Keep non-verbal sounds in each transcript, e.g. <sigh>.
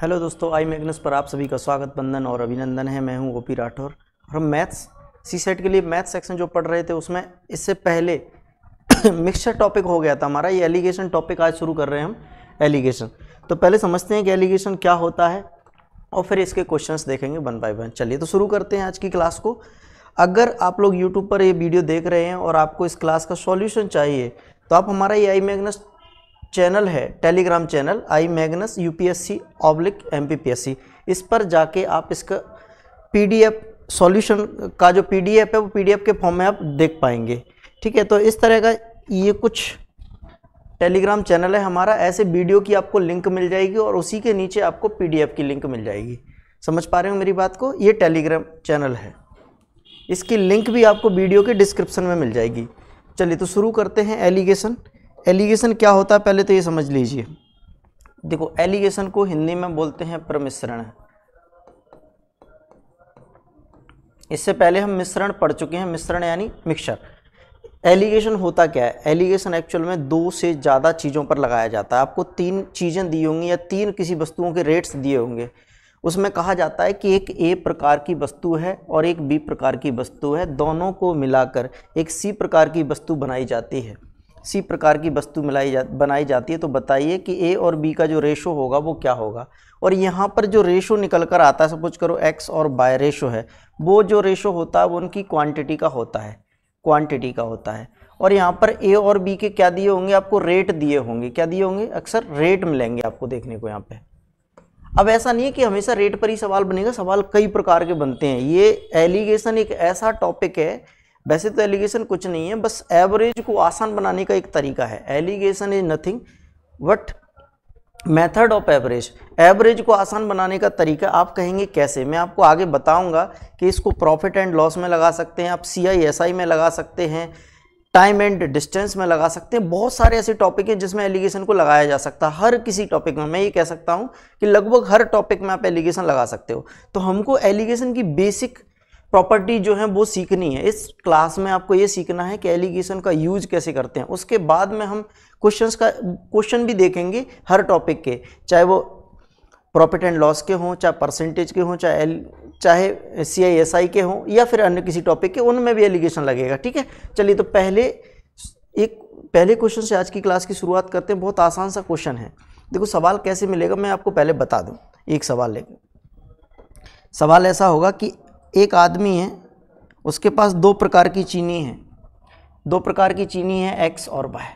Hello दोस्तों आई Magnus पर आप सभी का स्वागत बंधन और अभिनंदन है मैं हूं गोपी राठौर और हम मैथ्स सी सेट के लिए मैथ्स सेक्शन जो पढ़ रहे थे उसमें इससे पहले मिक्सचर <coughs> टॉपिक हो गया था हमारा ये एलिगेशन टॉपिक आज शुरू कर रहे हैं हम एलिगेशन तो पहले समझते हैं कि एलिगेशन क्या होता है और फिर इसके क्वेश्चन देखेंगे वन बाय वन चलिए तो शुरू करते हैं आज की क्लास को अगर आप लोग यूट्यूब पर ये वीडियो देख रहे हैं और आपको इस क्लास का सॉल्यूशन चाहिए तो आप हमारा ये आई मैगनस चैनल है Telegram channel I Magnus U P S C oblique M P P S C इस पर जाके आप इसका पी डी एफ सॉल्यूशन का जो पी डी एफ है वो पी डी एफ के फॉर्म में आप देख पाएंगे ठीक है तो इस तरह का ये कुछ टेलीग्राम चैनल है हमारा ऐसे वीडियो की आपको लिंक मिल जाएगी और उसी के नीचे आपको पी डी एफ की लिंक मिल जाएगी समझ पा रहे हो मेरी बात को ये टेलीग्राम चैनल है इसकी लिंक भी आपको वीडियो के डिस्क्रिप्शन में मिल जाएगी चलिए तो शुरू करते हैं एलिगेशन एलिगेशन क्या होता है पहले तो ये समझ लीजिए देखो एलिगेशन को हिंदी में बोलते हैं प्रमिश्रण इससे पहले हम मिश्रण पढ़ चुके हैं मिश्रण यानी मिक्सर एलिगेशन होता क्या है एलिगेशन एक्चुअल में दो से ज़्यादा चीज़ों पर लगाया जाता है आपको तीन चीज़ें दी होंगी या तीन किसी वस्तुओं के रेट्स दिए होंगे उसमें कहा जाता है कि एक ए प्रकार की वस्तु है और एक बी प्रकार की वस्तु है दोनों को मिलाकर एक सी प्रकार की वस्तु बनाई जाती है सी प्रकार की वस्तु मिलाई जा बनाई जाती है तो बताइए कि ए और बी का जो रेशो होगा वो क्या होगा और यहाँ पर जो रेशो निकल कर आता है सपोज करो एक्स और बाय रेशो है वो जो रेशो होता है वो उनकी क्वांटिटी का होता है क्वांटिटी का होता है और यहाँ पर ए और बी के क्या दिए होंगे आपको रेट दिए होंगे क्या दिए होंगे अक्सर रेट मिलेंगे आपको देखने को यहाँ पर अब ऐसा नहीं है कि हमेशा रेट पर ही सवाल बनेगा सवाल कई प्रकार के बनते हैं ये एलिगेशन एक ऐसा टॉपिक है वैसे तो एलिगेशन कुछ नहीं है बस एवरेज को आसान बनाने का एक तरीका है alligation is nothing but method of average average को आसान बनाने का तरीका आप कहेंगे कैसे मैं आपको आगे बताऊंगा कि इसको प्रॉफिट एंड लॉस में लगा सकते हैं आप सी आई एस आई में लगा सकते हैं टाइम एंड डिस्टेंस में लगा सकते हैं बहुत सारे ऐसे टॉपिक हैं जिसमें एलिगेशन को लगाया जा सकता है हर किसी टॉपिक में मैं ये कह सकता हूँ कि लगभग हर टॉपिक में आप एलिगेशन लगा सकते हो तो हमको एलिगेशन की बेसिक प्रॉपर्टी जो है वो सीखनी है इस क्लास में आपको ये सीखना है कि एलिगेशन का यूज कैसे करते हैं उसके बाद में हम क्वेश्चंस का क्वेश्चन भी देखेंगे हर टॉपिक के चाहे वो प्रॉफिट एंड लॉस के हों चाहे परसेंटेज के हों चाहे एल चाहे सी आई एस आई के हों या फिर अन्य किसी टॉपिक के उनमें भी एलिगेशन लगेगा ठीक है चलिए तो पहले एक पहले क्वेश्चन से आज की क्लास की शुरुआत करते हैं बहुत आसान सा क्वेश्चन है देखो सवाल कैसे मिलेगा मैं आपको पहले बता दूँ एक सवाल लेकर सवाल ऐसा होगा कि एक आदमी है उसके पास दो प्रकार की चीनी है दो प्रकार की चीनी है एक्स और वाई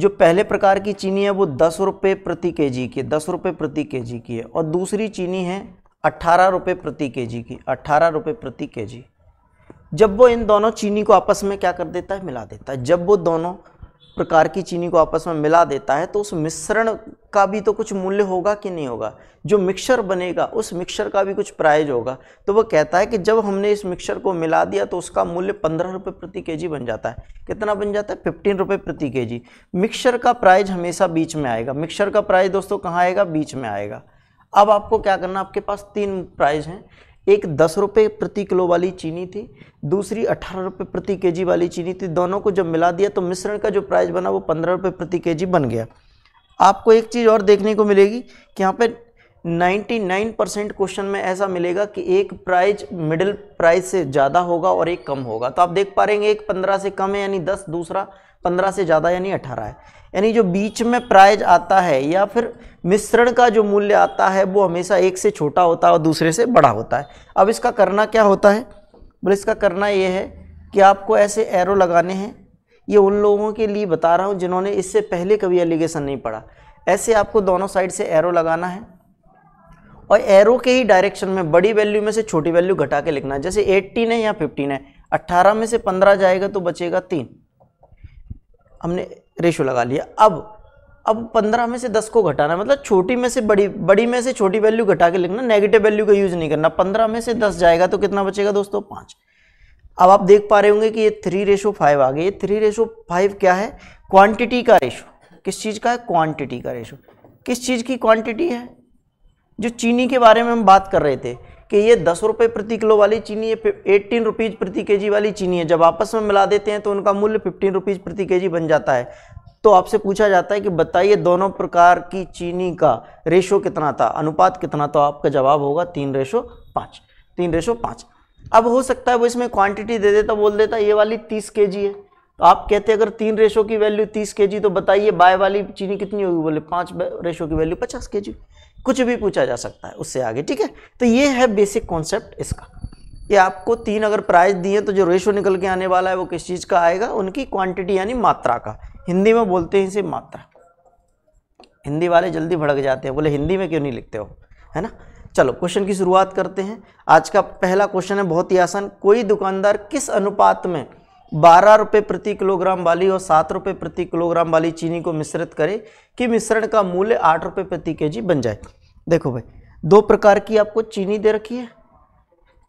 जो पहले प्रकार की चीनी है वो दस रुपये प्रति के जी की दस रुपये प्रति के जी की है और दूसरी चीनी है अट्ठारह रुपये प्रति के जी की अट्ठारह रुपये प्रति के जी जब वो इन दोनों चीनी को आपस में क्या कर देता है मिला देता है जब वो दोनों प्रकार की चीनी को आपस में मिला देता है तो उस मिश्रण का भी तो कुछ मूल्य होगा कि नहीं होगा जो मिक्सर बनेगा उस मिक्सर का भी कुछ प्राइज होगा तो वह कहता है कि जब हमने इस मिक्सर को मिला दिया तो उसका मूल्य पंद्रह रुपये प्रति जी बन जाता है कितना बन जाता है फिफ्टीन रुपये प्रति जी मिक्सर का प्राइज हमेशा बीच में आएगा मिक्सर का प्राइज दोस्तों कहाँ आएगा बीच में आएगा अब आपको क्या करना आपके पास तीन प्राइज हैं एक दस रुपये प्रति किलो वाली चीनी थी दूसरी अठारह रुपये प्रति केजी वाली चीनी थी दोनों को जब मिला दिया तो मिश्रण का जो प्राइस बना वो पंद्रह रुपये प्रति केजी बन गया आपको एक चीज़ और देखने को मिलेगी कि यहाँ पे 99 परसेंट क्वेश्चन में ऐसा मिलेगा कि एक प्राइज मिडिल प्राइज से ज़्यादा होगा और एक कम होगा तो आप देख पा रहे हैं एक पंद्रह से कम है यानी दस दूसरा पंद्रह से ज़्यादा यानी अठारह है यानी जो बीच में प्राइज आता है या फिर मिश्रण का जो मूल्य आता है वो हमेशा एक से छोटा होता है और दूसरे से बड़ा होता है अब इसका करना क्या होता है बोले इसका करना ये है कि आपको ऐसे एरो लगाने हैं ये उन लोगों के लिए बता रहा हूँ जिन्होंने इससे पहले कभी एलिगेशन नहीं पढ़ा ऐसे आपको दोनों साइड से एरो लगाना है और एरो के ही डायरेक्शन में बड़ी वैल्यू में से छोटी वैल्यू घटा के लिखना है जैसे 18 है या 15 है 18 में से 15 जाएगा तो बचेगा तीन हमने रेशो लगा लिया अब अब पंद्रह में से दस को घटाना मतलब छोटी में से बड़ी बड़ी में से छोटी वैल्यू घटा के लिखना नेगेटिव वैल्यू का यूज़ नहीं करना पंद्रह में से दस जाएगा तो कितना बचेगा दोस्तों पाँच अब आप देख पा रहे होंगे कि ये थ्री रेशो फाइव आ गए ये थ्री रेशो फाइव क्या है क्वांटिटी का रेशो किस चीज़ का है क्वांटिटी का रेशो किस चीज़ की क्वांटिटी है जो चीनी के बारे में हम बात कर रहे थे कि ये दस रुपये प्रति किलो वाली चीनी है एट्टीन रुपीज़ प्रति केजी वाली चीनी है जब आपस में मिला देते हैं तो उनका मूल्य फिफ्टीन रुपीज़ प्रति केजी बन जाता है तो आपसे पूछा जाता है कि बताइए दोनों प्रकार की चीनी का रेशो कितना था अनुपात कितना तो आपका जवाब होगा तीन रेशो पाँच तीन रेशो पाँच अब हो सकता है वो इसमें क्वांटिटी दे देता बोल देता ये वाली तीस के है तो आप कहते अगर तीन रेशो की वैल्यू तीस के तो बताइए बाय वाली चीनी कितनी होगी बोले पाँच रेशो की वैल्यू पचास के कुछ भी पूछा जा सकता है उससे आगे ठीक है तो ये है बेसिक कॉन्सेप्ट इसका ये आपको तीन अगर प्राइज दिए तो जो रेशो निकल के आने वाला है वो किस चीज़ का आएगा उनकी क्वांटिटी यानी मात्रा का हिंदी में बोलते हैं इसे मात्रा हिंदी वाले जल्दी भड़क जाते हैं बोले हिंदी में क्यों नहीं लिखते हो है ना चलो क्वेश्चन की शुरुआत करते हैं आज का पहला क्वेश्चन है बहुत ही आसान कोई दुकानदार किस अनुपात में बारह रुपये प्रति किलोग्राम वाली और सात रुपये प्रति किलोग्राम वाली चीनी को मिश्रित करें कि मिश्रण का मूल्य आठ रुपये प्रति के जी बन जाए देखो भाई दो प्रकार की आपको चीनी दे रखी है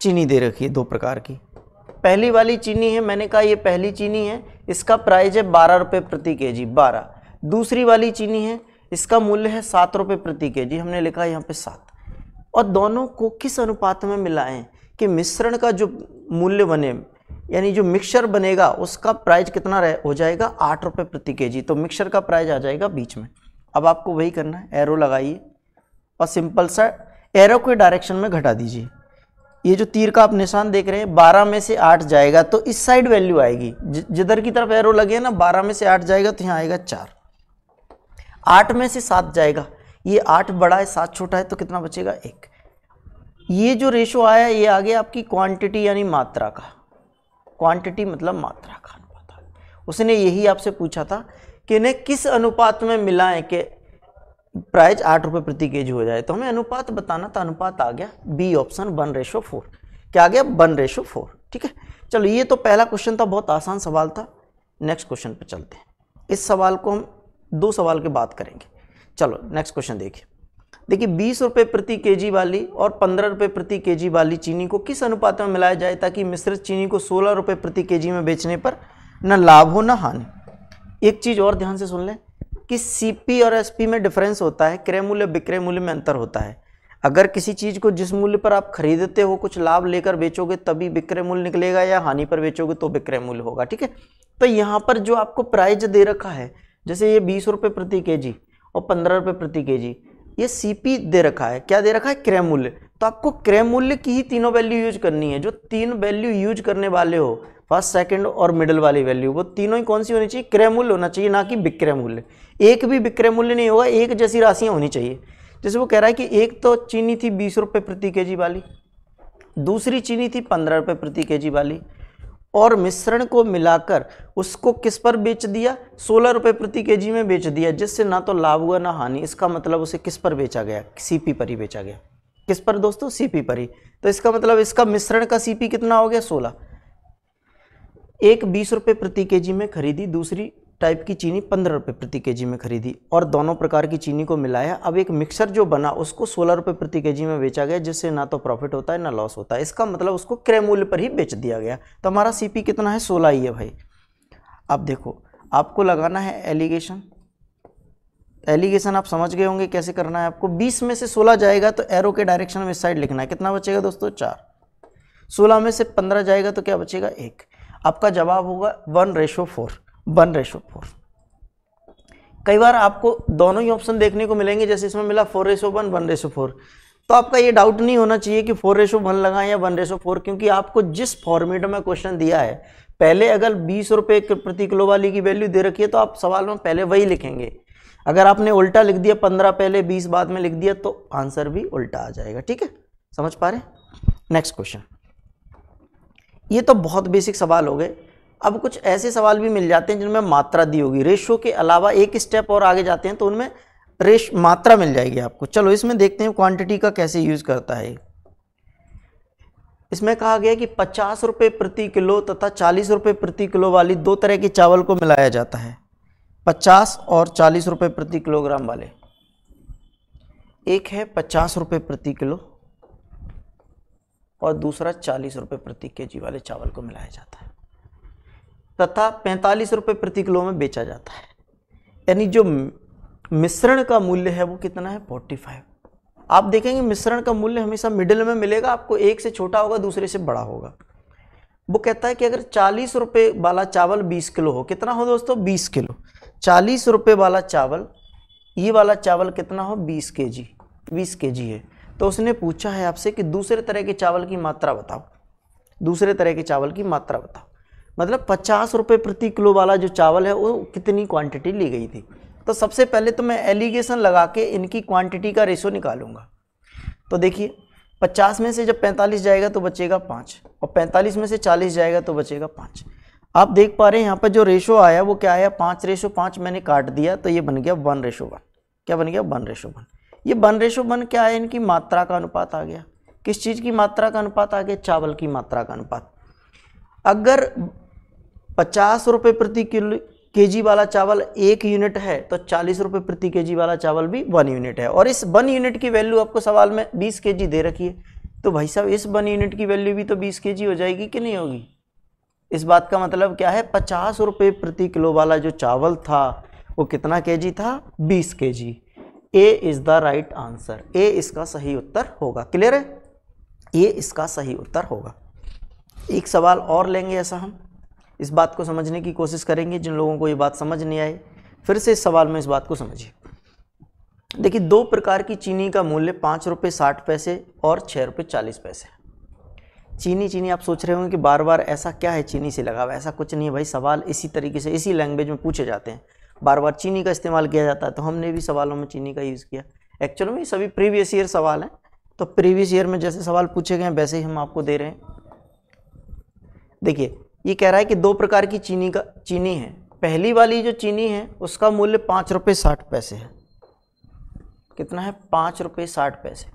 चीनी दे रखी है दो प्रकार की पहली वाली चीनी है मैंने कहा ये पहली चीनी है इसका प्राइस है बारह रुपये प्रति के जी बारह दूसरी वाली चीनी है इसका मूल्य है सात रुपये प्रति के जी हमने लिखा यहाँ पे सात और दोनों को किस अनुपात में मिलाएं कि मिश्रण का जो मूल्य बने यानी जो मिक्सचर बनेगा उसका प्राइस कितना रह हो जाएगा आठ रुपये प्रति केजी तो मिक्सचर का प्राइस आ जाएगा बीच में अब आपको वही करना है एरो लगाइए और सिंपल सा एरो के डायरेक्शन में घटा दीजिए ये जो तीर का आप निशान देख रहे हैं बारह में से आठ जाएगा तो इस साइड वैल्यू आएगी जिधर की तरफ एरो लगे ना बारह में से आठ जाएगा तो यहाँ आएगा चार आठ में से सात जाएगा ये आठ बड़ा है सात छोटा है तो कितना बचेगा एक ये जो रेशो आया ये आ गया आपकी क्वांटिटी यानी मात्रा का क्वांटिटी मतलब मात्रा का अनुपात उसने यही आपसे पूछा था कि इन्हें किस अनुपात में मिलाएं कि प्राइस आठ रुपये प्रति के जी हो जाए तो हमें अनुपात बताना था अनुपात आ गया B option one ratio four क्या आ गया वन रेशो फोर ठीक है चलो ये तो पहला क्वेश्चन था बहुत आसान सवाल था नेक्स्ट क्वेश्चन पर चलते हैं इस सवाल को हम दो सवाल के बात करेंगे चलो नेक्स्ट क्वेश्चन देखिए देखिए बीस रुपये प्रति केजी वाली और पंद्रह रुपये प्रति केजी वाली चीनी को किस अनुपात में मिलाया जाए ताकि मिश्रित चीनी को सोलह रुपये प्रति केजी में बेचने पर न लाभ हो न हानि एक चीज़ और ध्यान से सुन लें कि सीपी और एसपी में डिफरेंस होता है क्रय मूल्य विक्रय मूल्य में अंतर होता है अगर किसी चीज़ को जिस मूल्य पर आप खरीदते हो कुछ लाभ लेकर बेचोगे तभी विक्रय मूल्य निकलेगा या हानि पर बेचोगे तो विक्रय मूल्य होगा ठीक है तो यहाँ पर जो आपको प्राइज दे रखा है जैसे ये बीस रुपये प्रति के जी और पंद्रह रुपये प्रति के जी ये सीपी दे रखा है क्या दे रखा है क्रय मूल्य तो आपको क्रय मूल्य की ही तीनों वैल्यू यूज करनी है जो तीन वैल्यू यूज करने वाले हो फर्स्ट सेकंड और मिडल वाली वैल्यू वो तीनों ही कौन सी होनी चाहिए क्रय मूल्य होना चाहिए ना कि विक्रय मूल्य एक भी विक्रय मूल्य नहीं होगा एक जैसी राशियाँ होनी चाहिए जैसे वो कह रहा है कि एक तो चीनी थी बीस रुपये प्रति के जी वाली दूसरी चीनी थी पंद्रह रुपये प्रति के जी वाली और मिश्रण को मिलाकर उसको किस पर बेच दिया सोलह रुपये प्रति केजी में बेच दिया जिससे ना तो लाभ हुआ ना हानि इसका मतलब उसे किस पर बेचा गया सीपी पर ही बेचा गया किस पर दोस्तों सीपी पर ही तो इसका मतलब इसका मिश्रण का सीपी कितना हो गया सोलह एक बीस रुपये प्रति केजी में खरीदी दूसरी टाइप की चीनी पंद्रह रुपये प्रति जी में खरीदी और दोनों प्रकार की चीनी को मिलाया अब एक मिक्सर जो बना उसको सोलह रुपये प्रति जी में बेचा गया जिससे ना तो प्रॉफिट होता है ना लॉस होता है इसका मतलब उसको क्रय मूल्य पर ही बेच दिया गया तो हमारा सी कितना है सोलह ही है भाई अब देखो आपको लगाना है एलिगेशन एलिगेशन आप समझ गए होंगे कैसे करना है आपको बीस में से सोलह जाएगा तो एरो के डायरेक्शन में साइड लिखना है कितना बचेगा दोस्तों चार सोलह में से पंद्रह जाएगा तो क्या बचेगा एक आपका जवाब होगा one ratio four one ratio four कई बार आपको दोनों ही ऑप्शन देखने को मिलेंगे जैसे इसमें मिला four ratio one one ratio four तो आपका ये डाउट नहीं होना चाहिए कि फोर रेशो वन लगाएं या वन रेशो फोर क्योंकि आपको जिस फॉर्मेट में क्वेश्चन दिया है पहले अगर बीस रुपये प्रति किलो वाली की वैल्यू दे रखी है तो आप सवाल में पहले वही लिखेंगे अगर आपने उल्टा लिख दिया पंद्रह पहले बीस बाद में लिख दिया तो आंसर भी उल्टा आ जाएगा ठीक है समझ पा रहे नेक्स्ट क्वेश्चन ये तो बहुत बेसिक सवाल हो गए अब कुछ ऐसे सवाल भी मिल जाते हैं जिनमें मात्रा दी होगी रेशो के अलावा एक स्टेप और आगे जाते हैं तो उनमें रेश मात्रा मिल जाएगी आपको चलो इसमें देखते हैं क्वांटिटी का कैसे यूज़ करता है इसमें कहा गया कि पचास रुपये प्रति किलो तथा चालीस रुपये प्रति किलो वाली दो तरह के चावल को मिलाया जाता है पचास और चालीस रुपये प्रति किलोग्राम वाले एक है पचास रुपये प्रति किलो और दूसरा चालीस रुपये प्रति जी वाले चावल को मिलाया जाता है तथा पैंतालीस रुपये प्रति किलो में बेचा जाता है यानी जो मिश्रण का मूल्य है वो कितना है फोर्टी फाइव आप देखेंगे मिश्रण का मूल्य हमेशा मिडिल में मिलेगा आपको एक से छोटा होगा दूसरे से बड़ा होगा वो कहता है कि अगर चालीस रुपये वाला चावल बीस किलो हो कितना हो दोस्तों बीस किलो चालीस रुपये वाला चावल ये वाला चावल कितना हो बीस के जी बीस के जी है तो उसने पूछा है आपसे कि दूसरे तरह के चावल की मात्रा बताओ दूसरे तरह के चावल की मात्रा बताओ मतलब पचास रुपये प्रति किलो वाला जो चावल है वो कितनी क्वांटिटी ली गई थी तो सबसे पहले तो मैं एलिगेशन लगा के इनकी क्वांटिटी का रेशो निकालूंगा तो देखिए पचास में से जब पैंतालीस जाएगा तो बचेगा पाँच और पैंतालीस में से चालीस जाएगा तो बचेगा पाँच आप देख पा रहे हैं यहाँ पर जो रेशो आया वो क्या आया पाँच रेशो पाँच मैंने काट दिया तो ये बन गया वन रेशो वन क्या बन गया वन रेशो वन ये वन रेशो वन क्या है इनकी मात्रा का अनुपात आ गया किस चीज़ की मात्रा का अनुपात आ गया चावल की मात्रा का अनुपात अगर पचास रुपये प्रति किलो के जी वाला चावल एक यूनिट है तो चालीस रुपये प्रति के जी वाला चावल भी वन यूनिट है और इस वन यूनिट की वैल्यू आपको सवाल में बीस के जी दे रखी है तो भाई साहब इस वन यूनिट की वैल्यू भी तो बीस के जी हो जाएगी कि नहीं होगी इस बात का मतलब क्या है पचास रुपये प्रति किलो वाला जो चावल था वो कितना के जी था बीस K G A is the right answer A इसका सही उत्तर होगा क्लियर है ए इसका सही उत्तर होगा एक सवाल और लेंगे ऐसा हम इस बात को समझने की कोशिश करेंगे जिन लोगों को ये बात समझ नहीं आई फिर से इस सवाल में इस बात को समझिए देखिए दो प्रकार की चीनी का मूल्य पाँच रुपये साठ पैसे और छः रुपये चालीस पैसे चीनी चीनी आप सोच रहे होंगे कि बार बार ऐसा क्या है चीनी से लगा हुआ ऐसा कुछ नहीं है भाई सवाल इसी तरीके से इसी लैंग्वेज में पूछे जाते हैं बार बार चीनी का इस्तेमाल किया जाता है तो हमने भी सवालों में चीनी का यूज़ किया एक्चुअल में सभी प्रीवियस ईयर सवाल हैं तो प्रीवियस ईयर में जैसे सवाल पूछे गए हैं वैसे ही हम आपको दे रहे हैं देखिए ये कह रहा है कि दो प्रकार की चीनी का चीनी है पहली वाली जो चीनी है उसका मूल्य पाँच रुपये साठ पैसे है कितना है पाँच रुपये साठ पैसे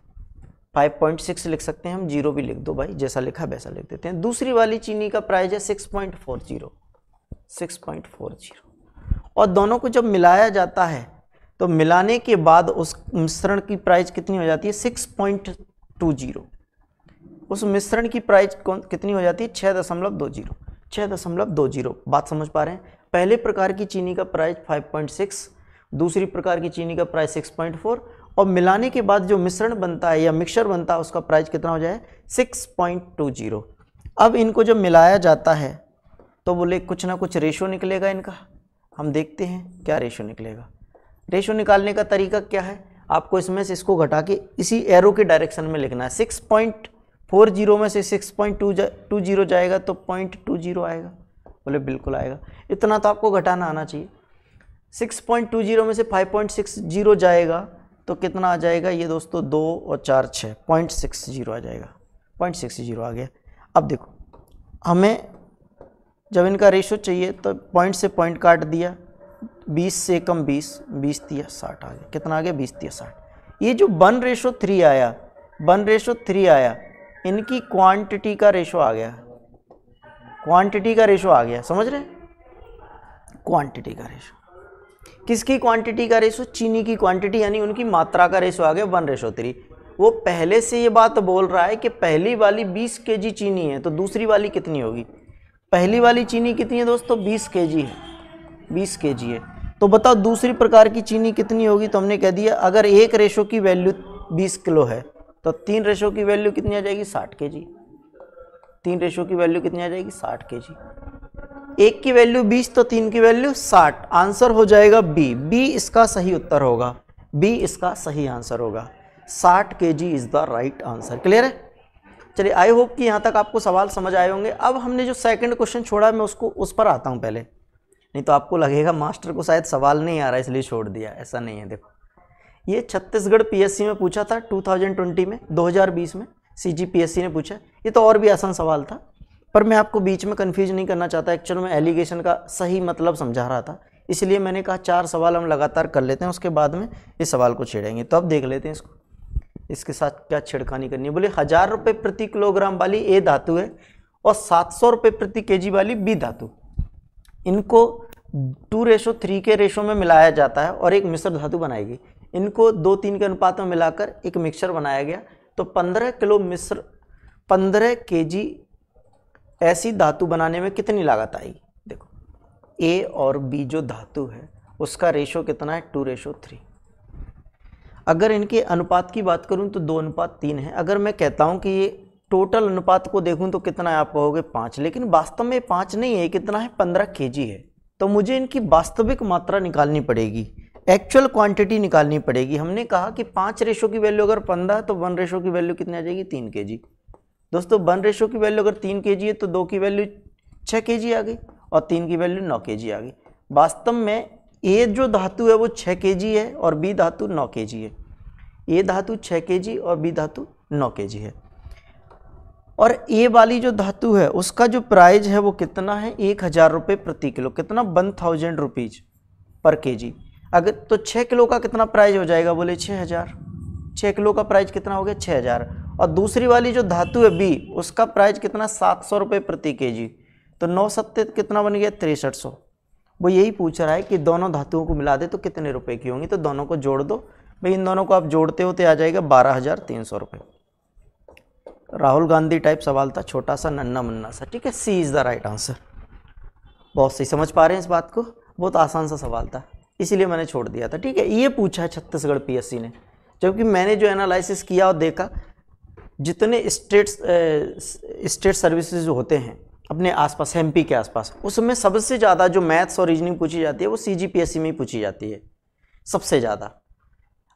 फाइव पॉइंट सिक्स लिख सकते हैं हम जीरो भी लिख दो भाई जैसा लिखा वैसा लिख देते हैं दूसरी वाली चीनी का प्राइस है six point four zero six point four zero और दोनों को जब मिलाया जाता है तो मिलाने के बाद उस मिश्रण की प्राइस कितनी हो जाती है सिक्स पॉइंट टू जीरो उस मिश्रण की प्राइस कितनी हो जाती है छः दशमलव दो जीरो छः दशमलव दो जीरो बात समझ पा रहे हैं पहले प्रकार की चीनी का प्राइस फाइव पॉइंट सिक्स दूसरी प्रकार की चीनी का प्राइस सिक्स पॉइंट फोर और मिलाने के बाद जो मिश्रण बनता है या मिक्सर बनता है उसका प्राइस कितना हो जाए सिक्स पॉइंट टू जीरो अब इनको जब मिलाया जाता है तो बोले कुछ ना कुछ रेशो निकलेगा इनका हम देखते हैं क्या रेशो निकलेगा रेशो निकालने का तरीका क्या है आपको इसमें से इसको घटा के इसी एरो के डायरेक्शन में लिखना है सिक्स पॉइंट फोर जीरो में से six point two two zero जाएगा तो पॉइंट टू जीरो आएगा बोले बिल्कुल आएगा इतना तो आपको घटाना आना चाहिए सिक्स पॉइंट टू जीरो में से फाइव पॉइंट सिक्स जीरो जाएगा तो कितना आ जाएगा ये दोस्तों दो और चार छः पॉइंट सिक्स जीरो आ जाएगा पॉइंट सिक्स जीरो आ गया अब देखो हमें जब इनका रेशो चाहिए तो पॉइंट से पॉइंट काट दिया बीस से कम बीस बीस तिया साठ आ गया कितना आ गया बीस तिया साठ ये जो वन रेशो थ्री आया वन रेशो थ्री आया इनकी क्वांटिटी का रेशो आ गया क्वांटिटी का रेशो आ गया समझ रहे क्वांटिटी का रेशो किसकी क्वांटिटी का रेशो चीनी की क्वांटिटी यानी उनकी मात्रा का रेशो आ गया वन रेशो थ्री वो पहले से ये बात बोल रहा है कि पहली वाली 20 के जी चीनी है तो दूसरी वाली कितनी होगी पहली वाली चीनी कितनी है दोस्तों बीस के जी है बीस के जी है तो बताओ दूसरी प्रकार की चीनी कितनी होगी तो हमने कह दिया अगर एक रेशो की वैल्यू बीस किलो है तो तीन रेशो की वैल्यू कितनी आ जाएगी साठ के जी तीन रेशो की वैल्यू कितनी आ जाएगी साठ के जी एक की वैल्यू बीस तो तीन की वैल्यू साठ आंसर हो जाएगा बी बी इसका सही उत्तर होगा बी इसका सही आंसर होगा साठ K G is the right answer clear है चलिए आई होप कि यहाँ तक आपको सवाल समझ आए होंगे अब हमने जो सेकंड क्वेश्चन छोड़ा मैं उसको उस पर आता हूँ पहले नहीं तो आपको लगेगा मास्टर को शायद सवाल नहीं आ रहा इसलिए छोड़ दिया ऐसा नहीं है देखो ये छत्तीसगढ़ पीएससी में पूछा था 2020 में 2020 में सीजीपीएससी ने पूछा ये तो और भी आसान सवाल था पर मैं आपको बीच में कंफ्यूज नहीं करना चाहता एक्चुअल में एलिगेशन का सही मतलब समझा रहा था इसलिए मैंने कहा चार सवाल हम लगातार कर लेते हैं उसके बाद में इस सवाल को छेड़ेंगे तो अब देख लेते हैं इसको इसके साथ क्या छिड़कानी करनी है बोले हज़ार रुपये प्रति किलोग्राम वाली ए धातु है और सात सौ रुपये प्रति के जी वाली बी धातु इनको टू रेशो थ्री के रेशो में मिलाया जाता है और एक मिश्र धातु बनाएगी इनको दो तीन के अनुपात में मिलाकर एक मिक्सर बनाया गया तो पंद्रह किलो मिश्र पंद्रह के जी ऐसी धातु बनाने में कितनी लागत आएगी देखो ए और बी जो धातु है उसका रेशो कितना है टू रेशो थ्री अगर इनके अनुपात की बात करूं तो दो अनुपात तीन है अगर मैं कहता हूं कि ये टोटल अनुपात को देखूं तो कितना है आप कहोगे पाँच लेकिन वास्तव में पाँच नहीं है कितना है पंद्रह के है तो मुझे इनकी वास्तविक मात्रा निकालनी पड़ेगी एक्चुअल क्वांटिटी निकालनी पड़ेगी हमने कहा कि पाँच रेशो की वैल्यू अगर पंद्रह तो वन रेशो की वैल्यू कितनी आ जाएगी तीन के जी दोस्तों वन रेशो की वैल्यू अगर तीन के जी है तो दो की वैल्यू छः के जी आ गई और तीन की वैल्यू नौ के जी आ गई वास्तव में ए जो धातु है वो छः के जी है और बी धातु नौ के जी है ए धातु छः के जी और बी धातु नौ के जी है और ए वाली जो धातु है उसका जो प्राइज है वो कितना है एक हज़ार रुपये प्रति किलो कितना वन थाउजेंड रुपीज़ पर के जी अगर तो छः किलो का कितना प्राइस हो जाएगा बोले छः हज़ार छः किलो का प्राइस कितना हो गया छः हज़ार और दूसरी वाली जो धातु है बी उसका प्राइस कितना सात सौ रुपये प्रति के जी तो नौ सत्य कितना बन गया तिरसठ सौ वो यही पूछ रहा है कि दोनों धातुओं को मिला दे तो कितने रुपये की होंगी तो दोनों को जोड़ दो भाई इन दोनों को आप जोड़ते होते तो आ जाएगा बारह हज़ार तीन सौ रुपये राहुल गांधी टाइप सवाल था छोटा सा नन्ना मन्ना सा ठीक है C is the right answer बहुत सही समझ पा रहे हैं इस बात को बहुत आसान सा सवाल था इसलिए मैंने छोड़ दिया था ठीक है ये पूछा है छत्तीसगढ़ पीएससी ने जबकि मैंने जो एनालिसिस किया और देखा जितने स्टेट्स स्टेट सर्विसेज होते हैं अपने आसपास एमपी के आसपास उसमें सबसे ज़्यादा जो मैथ्स और रीजनिंग पूछी जाती है वो सी में ही पूछी जाती है सबसे ज़्यादा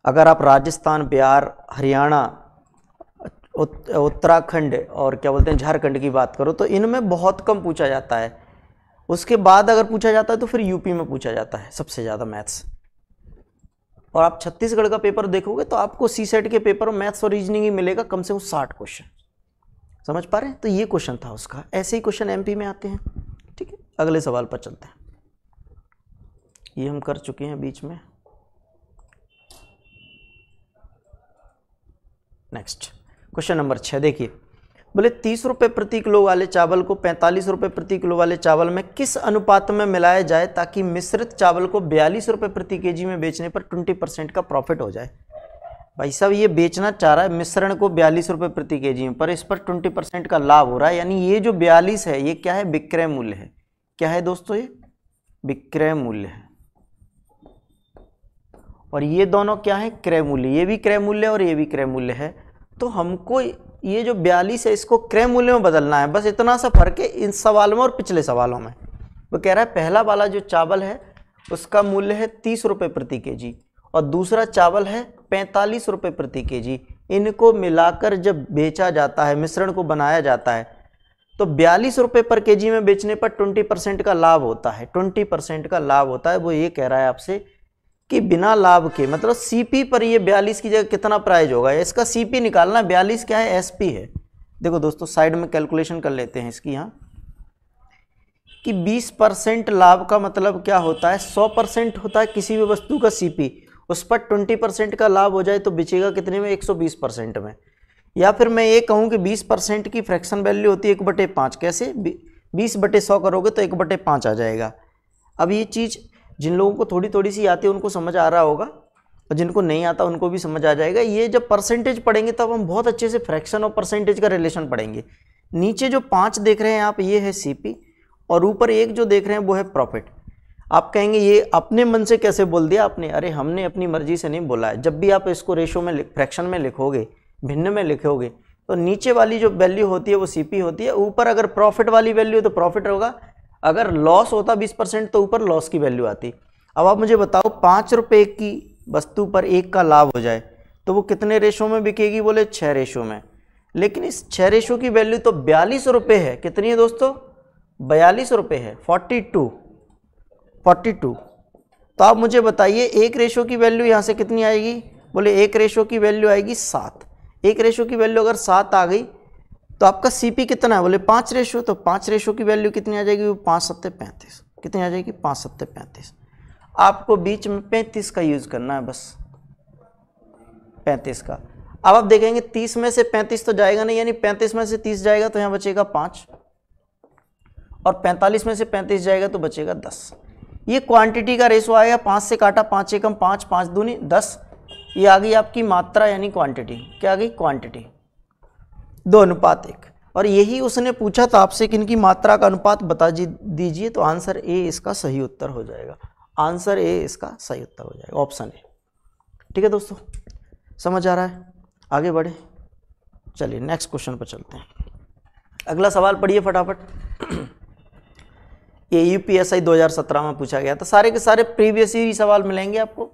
अगर आप राजस्थान बिहार हरियाणा उत्तराखंड और क्या बोलते हैं झारखंड की बात करो तो इनमें बहुत कम पूछा जाता है उसके बाद अगर पूछा जाता है तो फिर यूपी में पूछा जाता है सबसे ज़्यादा मैथ्स और आप छत्तीसगढ़ का पेपर देखोगे तो आपको सी सेट के पेपर में मैथ्स और रीजनिंग ही मिलेगा कम से कम साठ क्वेश्चन समझ पा रहे हैं तो ये क्वेश्चन था उसका ऐसे ही क्वेश्चन एमपी में आते हैं ठीक है अगले सवाल पर चलते हैं ये हम कर चुके हैं बीच में नेक्स्ट क्वेश्चन नंबर छः देखिए बोले तीस रुपये प्रति किलो वाले चावल को पैंतालीस रुपये प्रति किलो वाले चावल में किस अनुपात में मिलाया जाए ताकि मिश्रित चावल को बयालीस रुपये प्रति के में बेचने पर ट्वेंटी परसेंट का प्रॉफिट हो जाए भाई साहब ये बेचना चाह रहा है मिश्रण को बयालीस रुपये प्रति के जी में पर इस पर ट्वेंटी परसेंट का लाभ हो रहा है यानी ये जो बयालीस है ये क्या है विक्रय मूल्य है क्या है दोस्तों ये विक्रय मूल्य है और ये दोनों क्या है क्रय मूल्य ये भी क्रय मूल्य और ये भी क्रय मूल्य है तो हमको ये जो बयालीस है इसको क्रय मूल्य में बदलना है बस इतना सा फर्क है इन सवालों में और पिछले सवालों में वो कह रहा है पहला वाला जो चावल है उसका मूल्य है तीस रुपये प्रति के जी और दूसरा चावल है पैंतालीस रुपये प्रति के जी इनको मिलाकर जब बेचा जाता है मिश्रण को बनाया जाता है तो बयालीस रुपये पर के जी में बेचने पर ट्वेंटी परसेंट का लाभ होता है ट्वेंटी परसेंट का लाभ होता है वो ये कह रहा है आपसे कि बिना लाभ के मतलब सीपी पर ये 42 की जगह कितना प्राइज होगा इसका सीपी निकालना 42 क्या है एसपी है देखो दोस्तों साइड में कैलकुलेशन कर लेते हैं इसकी यहाँ कि 20 परसेंट लाभ का मतलब क्या होता है 100 परसेंट होता है किसी भी वस्तु का सीपी उस पर 20 परसेंट का लाभ हो जाए तो बिचेगा कितने में 120 परसेंट में या फिर मैं ये कहूँ कि 20 परसेंट की फ्रैक्शन वैल्यू होती है एक बटे पाँच कैसे बीस बटे सौ करोगे तो एक बटे पाँच आ जाएगा अब ये चीज़ जिन लोगों को थोड़ी थोड़ी सी आती है उनको समझ आ रहा होगा और जिनको नहीं आता उनको भी समझ आ जाएगा ये जब परसेंटेज पढ़ेंगे तब हम बहुत अच्छे से फ्रैक्शन और परसेंटेज का रिलेशन पढ़ेंगे नीचे जो पाँच देख रहे हैं आप ये है सी और ऊपर एक जो देख रहे हैं वो है प्रॉफिट आप कहेंगे ये अपने मन से कैसे बोल दिया आपने अरे हमने अपनी मर्जी से नहीं बोला है जब भी आप इसको रेशो में फ्रैक्शन में लिखोगे भिन्न में लिखोगे तो नीचे वाली जो वैल्यू होती है वो सीपी होती है ऊपर अगर प्रॉफिट वाली वैल्यू तो प्रॉफिट होगा अगर लॉस होता बीस परसेंट तो ऊपर लॉस की वैल्यू आती अब आप मुझे बताओ पाँच रुपये की वस्तु पर एक का लाभ हो जाए तो वो कितने रेशो में बिकेगी बोले छः रेशो में लेकिन इस छः रेशो की वैल्यू तो बयालीस रुपये है कितनी है दोस्तों बयालीस रुपये है फोर्टी टू फोर्टी टू तो आप मुझे बताइए एक रेशो की वैल्यू यहाँ से कितनी आएगी बोले एक रेशो की वैल्यू आएगी सात एक रेशो की वैल्यू अगर सात आ गई तो आपका सीपी कितना है बोले पाँच रेशो तो पाँच रेशो की वैल्यू कितनी आ जाएगी वो पाँच सत्ते पैंतीस कितनी आ जाएगी पाँच सत्ते पैंतीस आपको बीच में पैंतीस का यूज़ करना है बस पैंतीस का अब आप देखेंगे तीस में से पैंतीस तो जाएगा नहीं यानी पैंतीस में से तीस जाएगा तो यहाँ बचेगा पाँच और पैंतालीस में से पैंतीस जाएगा तो बचेगा दस ये क्वांटिटी का रेशो आएगा पाँच से काटा पाँच एकम पाँच पाँच दूनी दस ये आ गई आपकी मात्रा यानी क्वांटिटी क्या आ गई क्वांटिटी दो अनुपात एक और यही उसने पूछा था तो आपसे कि इनकी मात्रा का अनुपात बता दीजिए तो आंसर ए इसका सही उत्तर हो जाएगा आंसर ए इसका सही उत्तर हो जाएगा ऑप्शन ए ठीक है दोस्तों समझ आ रहा है आगे बढ़े चलिए नेक्स्ट क्वेश्चन पर चलते हैं अगला सवाल पढ़िए फटाफट <clears throat> ये यू पी एस आई दो में पूछा गया था सारे के सारे प्रीवियस ही सवाल मिलेंगे आपको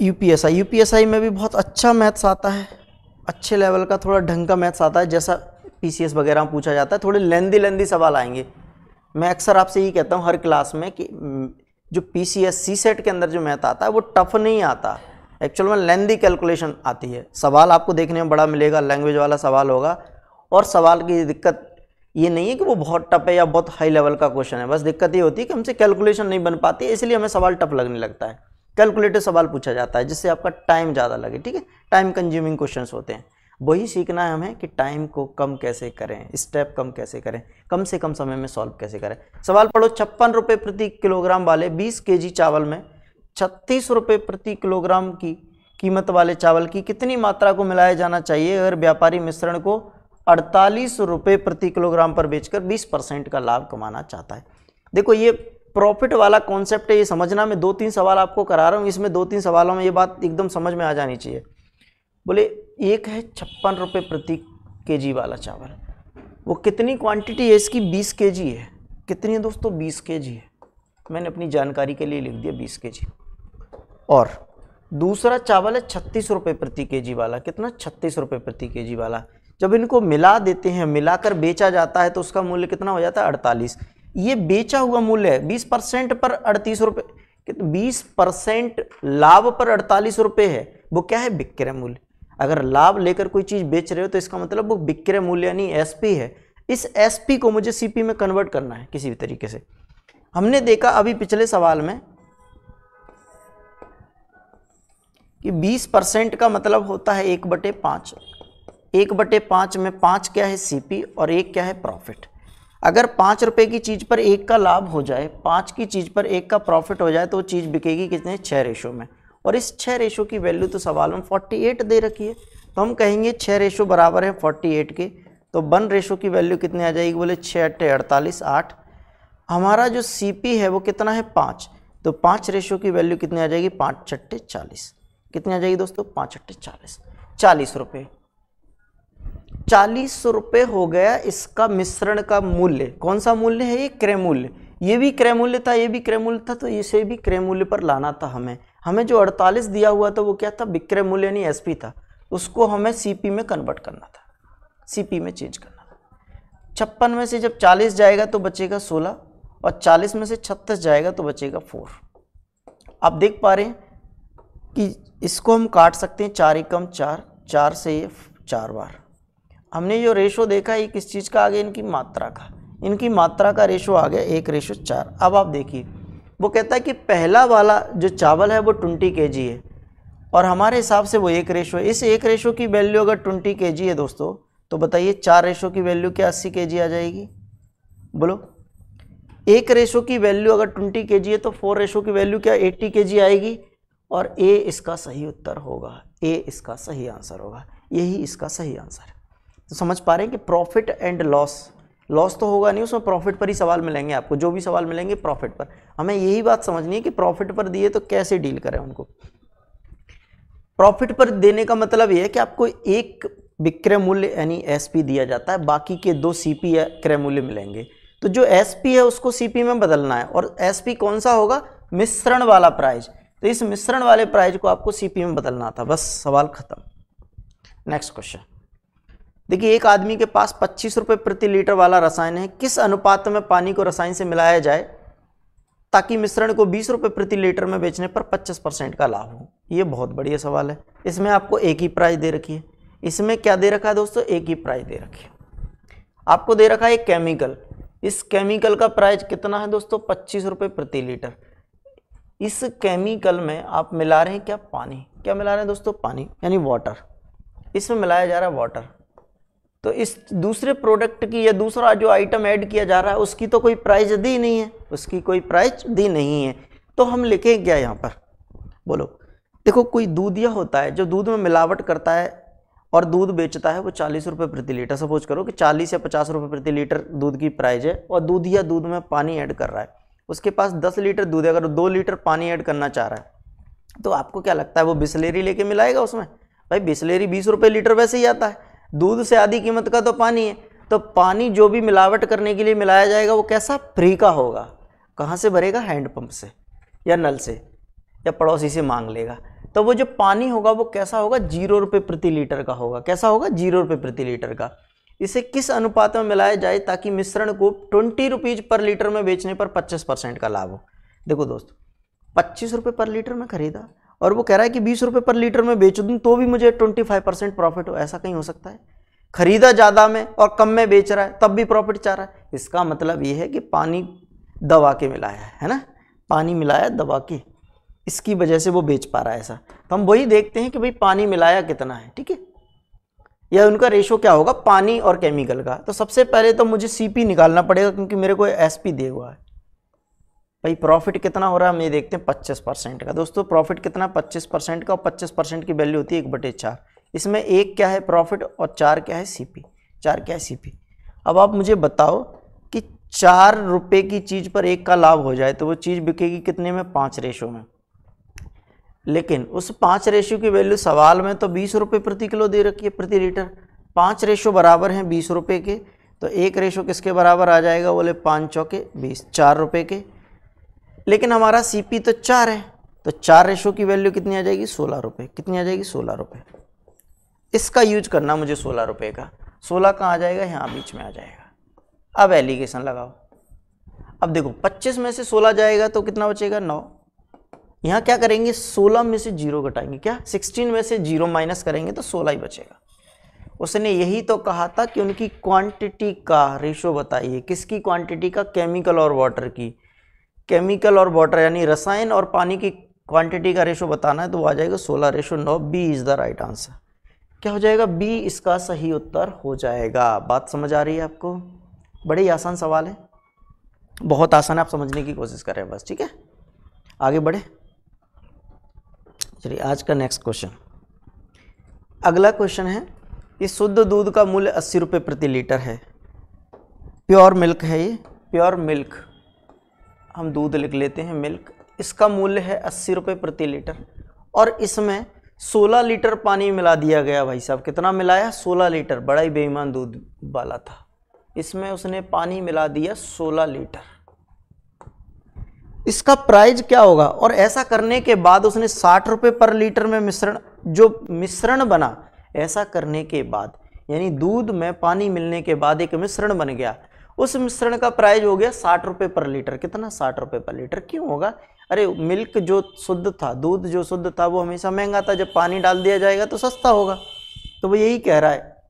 U P S I U P S I में भी बहुत अच्छा मैथ्स आता है अच्छे लेवल का थोड़ा ढंग का मैथ्स आता है जैसा पी वगैरह में पूछा जाता है थोड़े लेंदी लेंदी सवाल आएंगे मैं अक्सर आपसे यही कहता हूँ हर क्लास में कि जो P C S C set के अंदर जो मैथ आता है वो टफ नहीं आता एक्चुअल में लेंदी कैलकुलेशन आती है सवाल आपको देखने में बड़ा मिलेगा लैंग्वेज वाला सवाल होगा और सवाल की दिक्कत ये नहीं है कि वो बहुत टफ है या बहुत हाई लेवल का क्वेश्चन है बस दिक्कत ये होती है कि हमसे कैलकुलेशन नहीं बन पाती इसलिए हमें सवाल टफ लगने लगता है कैलकुलेटर सवाल पूछा जाता है जिससे आपका टाइम ज़्यादा लगे ठीक है टाइम कंज्यूमिंग क्वेश्चन होते हैं वही सीखना है हमें कि टाइम को कम कैसे करें स्टेप कम कैसे करें कम से कम समय में सॉल्व कैसे करें सवाल पढ़ो छप्पन रुपये प्रति किलोग्राम वाले 20 केजी चावल में छत्तीस रुपये प्रति किलोग्राम की कीमत वाले चावल की कितनी मात्रा को मिलाया जाना चाहिए अगर व्यापारी मिश्रण को अड़तालीस रुपये प्रति किलोग्राम पर बेचकर बीस परसेंट का लाभ कमाना चाहता है देखो ये प्रॉफिट वाला कॉन्सेप्ट है ये समझना मैं दो तीन सवाल आपको करा रहा हूँ इसमें दो तीन सवालों में ये बात एकदम समझ में आ जानी चाहिए बोले एक है छप्पन रुपये प्रति के वाला चावल वो कितनी क्वांटिटी है इसकी बीस के है कितनी है दोस्तों बीस के है मैंने अपनी जानकारी के लिए लिख दिया बीस के और दूसरा चावल है छत्तीस रुपये प्रति के वाला कितना छत्तीस रुपये प्रति के वाला जब इनको मिला देते हैं मिलाकर बेचा जाता है तो उसका मूल्य कितना हो जाता है अड़तालीस ये बेचा हुआ मूल्य है बीस परसेंट पर अड़तीस रुपये बीस परसेंट लाभ पर अड़तालीस रुपये है वो क्या है विक्रय मूल्य अगर लाभ लेकर कोई चीज़ बेच रहे हो तो इसका मतलब वो विक्रय मूल्य यानी पी है इस पी को मुझे पी में कन्वर्ट करना है किसी भी तरीके से हमने देखा अभी पिछले सवाल में कि 20 परसेंट का मतलब होता है एक बटे पाँच एक बटे पाँच में पाँच क्या है सीपी और एक क्या है प्रॉफिट अगर पाँच रुपये की चीज़ पर एक का लाभ हो जाए पाँच की चीज़ पर एक का प्रॉफिट हो जाए तो वो चीज़ बिकेगी कितने छः रेशो में और इस छः रेशो की वैल्यू तो सवाल में फोर्टी एट दे रखी है तो हम कहेंगे छः रेशो बराबर है फोर्टी एट के तो वन रेशो की वैल्यू कितनी आ जाएगी बोले छः अट्ठे अड़तालीस आठ हमारा जो सी पी है वो कितना है पाँच तो पाँच रेशो की वैल्यू कितनी आ जाएगी पाँच छट्टे चालीस कितनी आ जाएगी दोस्तों पाँच अट्ठे चालीस चालीस रुपये चालीस सौ रुपये हो गया इसका मिश्रण का मूल्य कौन सा मूल्य है ये क्रय मूल्य ये भी क्रय मूल्य था ये भी क्रय मूल्य था तो इसे भी क्रय मूल्य पर लाना था हमें हमें जो 48 दिया हुआ था वो क्या था विक्रय मूल्य यानी एसपी था उसको हमें सीपी में कन्वर्ट करना था सीपी में चेंज करना था छप्पन में से जब 40 जाएगा तो बचेगा 16 और 40 में से छत्तीस जाएगा तो बचेगा 4 आप देख पा रहे हैं कि इसको हम काट सकते हैं चार एकम चार चार से ये चार बार हमने जो रेशो देखा ये किस चीज़ का आ गया इनकी मात्रा का इनकी मात्रा का रेशो आ गया एक रेशो चार अब आप देखिए वो कहता है कि पहला वाला जो चावल है वो ट्वेंटी के जी है और हमारे हिसाब से वो एक रेशो है इस एक रेशो की वैल्यू अगर ट्वेंटी के जी है दोस्तों तो बताइए चार रेशो की वैल्यू क्या अस्सी के जी आ जाएगी बोलो एक रेशो की वैल्यू अगर ट्वेंटी के जी है तो फोर रेशो की वैल्यू क्या एट्टी के जी आएगी और ए इसका सही उत्तर होगा ए इसका सही आंसर होगा यही इसका सही आंसर है तो समझ पा रहे हैं कि प्रॉफिट एंड लॉस लॉस तो होगा नहीं उसमें प्रॉफिट पर ही सवाल मिलेंगे आपको जो भी सवाल मिलेंगे प्रॉफिट पर हमें यही बात समझनी है कि प्रॉफिट पर दिए तो कैसे डील करें उनको प्रॉफिट पर देने का मतलब यह है कि आपको एक विक्रय मूल्य यानी एस दिया जाता है बाकी के दो सी पी या क्रय मूल्य मिलेंगे तो जो एस है उसको सी में बदलना है और एस कौन सा होगा मिश्रण वाला प्राइज तो इस मिश्रण वाले प्राइज को आपको सी में बदलना था बस सवाल खत्म नेक्स्ट क्वेश्चन देखिए एक आदमी के पास पच्चीस रुपये प्रति लीटर वाला रसायन है किस अनुपात में पानी को रसायन से मिलाया जाए ताकि मिश्रण को बीस रुपये प्रति लीटर में बेचने पर पच्चीस परसेंट का लाभ हो ये बहुत बढ़िया सवाल है इसमें आपको एक ही प्राइस दे रखी है इसमें क्या दे रखा है दोस्तों एक ही प्राइस दे रखी है आपको दे रखा है एक केमिकल इस केमिकल का प्राइस कितना है दोस्तों पच्चीस रुपये प्रति लीटर इस केमिकल में आप मिला रहे हैं क्या पानी क्या मिला रहे हैं दोस्तों पानी यानी वाटर इसमें मिलाया जा रहा है वाटर तो इस दूसरे प्रोडक्ट की या दूसरा जो आइटम ऐड किया जा रहा है उसकी तो कोई प्राइस दी नहीं है उसकी कोई प्राइस दी नहीं है तो हम लिखें क्या यहाँ पर बोलो देखो कोई दूध यह होता है जो दूध में मिलावट करता है और दूध बेचता है वो चालीस रुपये प्रति लीटर सपोज करो कि चालीस या पचास रुपये प्रति लीटर दूध की प्राइस है और दूध या दूध में पानी ऐड कर रहा है उसके पास दस लीटर दूध है अगर दो लीटर पानी ऐड करना चाह रहा है तो आपको क्या लगता है वो बिसलेरी लेके मिलाएगा उसमें भाई बिसलेरी बीस रुपये लीटर वैसे ही आता है दूध से आधी कीमत का तो पानी है तो पानी जो भी मिलावट करने के लिए मिलाया जाएगा वो कैसा फ्री का होगा कहाँ से भरेगा हैंडपम्प से या नल से या पड़ोसी से मांग लेगा तो वो जो पानी होगा वो कैसा होगा जीरो रुपये प्रति लीटर का होगा कैसा होगा जीरो रुपये प्रति लीटर का इसे किस अनुपात में मिलाया जाए ताकि मिश्रण को ट्वेंटी रुपीज़ पर लीटर में बेचने पर पच्चीस परसेंट का लाभ हो देखो दोस्तों पच्चीस रुपये पर लीटर में खरीदा और वो कह रहा है कि बीस रुपये पर लीटर में बेच दूँ तो भी मुझे ट्वेंटी फाइव परसेंट प्रॉफिट हो ऐसा कहीं हो सकता है खरीदा ज़्यादा में और कम में बेच रहा है तब भी प्रॉफिट चाह रहा है इसका मतलब ये है कि पानी दबा के मिलाया है ना पानी मिलाया दबा के इसकी वजह से वो बेच पा रहा है ऐसा तो हम वही देखते हैं कि भाई पानी मिलाया कितना है ठीक है या उनका रेशो क्या होगा पानी और केमिकल का तो सबसे पहले तो मुझे सीपी निकालना पड़ेगा क्योंकि मेरे को एसपी दे हुआ है भाई प्रॉफिट कितना हो रहा है हम ये देखते हैं पच्चीस परसेंट का दोस्तों प्रॉफिट कितना पच्चीस परसेंट का और पच्चीस परसेंट की वैल्यू होती है एक बटे चार इसमें एक क्या है प्रॉफिट और चार क्या है सीपी चार क्या है सीपी अब आप मुझे बताओ कि चार रुपये की चीज़ पर एक का लाभ हो जाए तो वो चीज़ बिकेगी कितने में पाँच रेशो में लेकिन उस पाँच रेशो की वैल्यू सवाल में तो बीस रुपये प्रति किलो दे रखी है प्रति लीटर पाँच रेशो बराबर हैं बीस रुपये के तो एक रेशो किसके बराबर आ जाएगा बोले पाँच चौके बीस चार रुपये के लेकिन हमारा सी तो चार है तो चार रेशो की वैल्यू कितनी आ जाएगी सोलह रुपये कितनी आ जाएगी सोलह रुपये इसका यूज करना मुझे सोलह रुपये का सोलह कहाँ आ जाएगा यहाँ बीच में आ जाएगा अब एलिगेशन लगाओ अब देखो पच्चीस में से सोलह जाएगा तो कितना बचेगा नौ यहाँ क्या करेंगे सोलह में से जीरो घटाएंगे क्या सिक्सटीन में से जीरो माइनस करेंगे तो सोलह ही बचेगा उसने यही तो कहा था कि उनकी क्वांटिटी का रेशो बताइए किसकी क्वांटिटी का केमिकल और वाटर की केमिकल और वाटर यानी रसायन और पानी की क्वांटिटी का रेशो बताना है तो वो आ जाएगा सोलह रेशो नौ B is the right answer क्या हो जाएगा बी इसका सही उत्तर हो जाएगा बात समझ आ रही है आपको बड़े ही आसान सवाल है बहुत आसान है आप समझने की कोशिश करें बस ठीक है आगे बढ़े चलिए आज का नेक्स्ट क्वेश्चन अगला क्वेश्चन है ये शुद्ध दूध का मूल्य अस्सी रुपये प्रति लीटर है प्योर मिल्क है ये प्योर मिल्क हम दूध लिख लेते हैं मिल्क इसका मूल्य है अस्सी रुपये प्रति लीटर और इसमें 16 लीटर पानी मिला दिया गया भाई साहब कितना मिलाया 16 लीटर बड़ा ही बेईमान दूध वाला था इसमें उसने पानी मिला दिया 16 लीटर इसका प्राइज क्या होगा और ऐसा करने के बाद उसने साठ रुपये पर लीटर में मिश्रण जो मिश्रण बना ऐसा करने के बाद यानी दूध में पानी मिलने के बाद एक मिश्रण बन गया उस मिश्रण का प्राइस हो गया साठ रुपये पर लीटर कितना साठ रुपये पर लीटर क्यों होगा अरे मिल्क जो शुद्ध था दूध जो शुद्ध था वो हमेशा महंगा था जब पानी डाल दिया जाएगा तो सस्ता होगा तो वो यही कह रहा है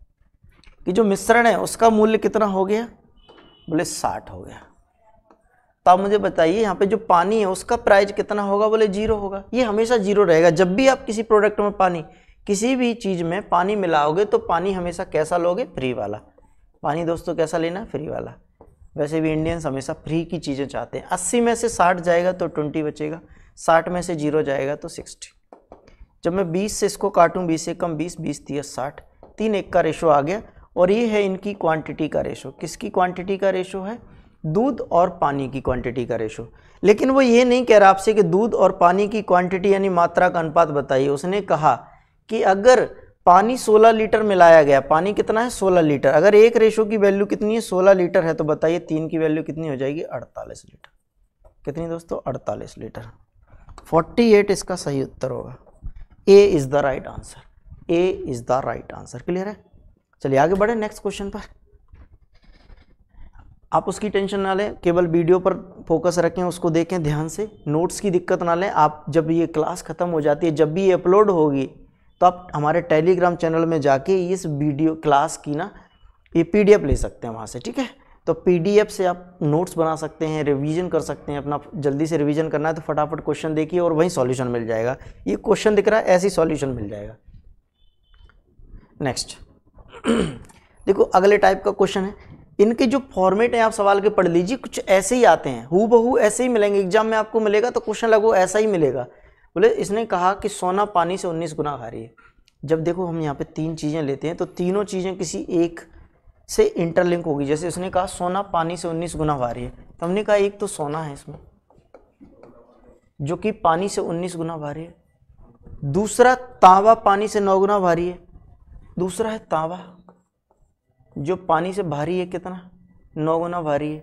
कि जो मिश्रण है उसका मूल्य कितना हो गया बोले साठ हो गया तो आप मुझे बताइए यहाँ पे जो पानी है उसका प्राइस कितना होगा बोले जीरो होगा ये हमेशा जीरो रहेगा जब भी आप किसी प्रोडक्ट में पानी किसी भी चीज़ में पानी मिलाओगे तो पानी हमेशा कैसा लोगे फ्री वाला पानी दोस्तों कैसा लेना फ्री वाला वैसे भी इंडियंस हमेशा फ्री की चीज़ें चाहते हैं अस्सी में से साठ जाएगा तो ट्वेंटी बचेगा साठ में से जीरो जाएगा तो सिक्सटी जब मैं बीस से इसको काटूँ बीस से कम बीस बीस तीस साठ तीन एक का रेशो आ गया और ये है इनकी क्वांटिटी का रेशो किसकी क्वांटिटी का रेशो है दूध और पानी की क्वांटिटी का रेशो लेकिन वो ये नहीं कह रहा आपसे कि दूध और पानी की क्वांटिटी यानी मात्रा का अनुपात बताइए उसने कहा कि अगर पानी 16 लीटर मिलाया गया पानी कितना है 16 लीटर अगर एक रेशो की वैल्यू कितनी है 16 लीटर है तो बताइए तीन की वैल्यू कितनी हो जाएगी 48 लीटर कितनी दोस्तों 48 लीटर 48 इसका सही उत्तर होगा A is the right answer A is the right answer clear है चलिए आगे बढ़े नेक्स्ट क्वेश्चन पर आप उसकी टेंशन ना लें केवल वीडियो पर फोकस रखें उसको देखें ध्यान से नोट्स की दिक्कत ना लें आप जब ये क्लास ख़त्म हो जाती है जब भी ये अपलोड होगी तो आप हमारे टेलीग्राम चैनल में जाके इस वीडियो क्लास की ना ये पी ले सकते हैं वहाँ से ठीक है तो पी से आप नोट्स बना सकते हैं रिवीजन कर सकते हैं अपना जल्दी से रिवीजन करना है तो फटाफट क्वेश्चन देखिए और वहीं सॉल्यूशन मिल जाएगा ये क्वेश्चन दिख रहा है ऐसी सॉल्यूशन मिल जाएगा नेक्स्ट <clears throat> देखो अगले टाइप का क्वेश्चन है इनके जो फॉर्मेट हैं आप सवाल के पढ़ लीजिए कुछ ऐसे ही आते हैं हु बहू ऐसे ही मिलेंगे एग्जाम में आपको मिलेगा तो क्वेश्चन लगो ऐसा ही मिलेगा बोले इसने कहा कि सोना पानी से उन्नीस गुना भारी है जब देखो हम यहाँ पे तीन चीज़ें लेते हैं तो तीनों चीज़ें किसी एक से इंटरलिंक होगी जैसे उसने कहा सोना पानी से उन्नीस गुना भारी है तो हमने कहा एक तो सोना है इसमें जो कि पानी से उन्नीस गुना भारी है दूसरा तांबा पानी से नौ गुना भारी है दूसरा है तांबा जो पानी से भारी है कितना नौ गुना भारी है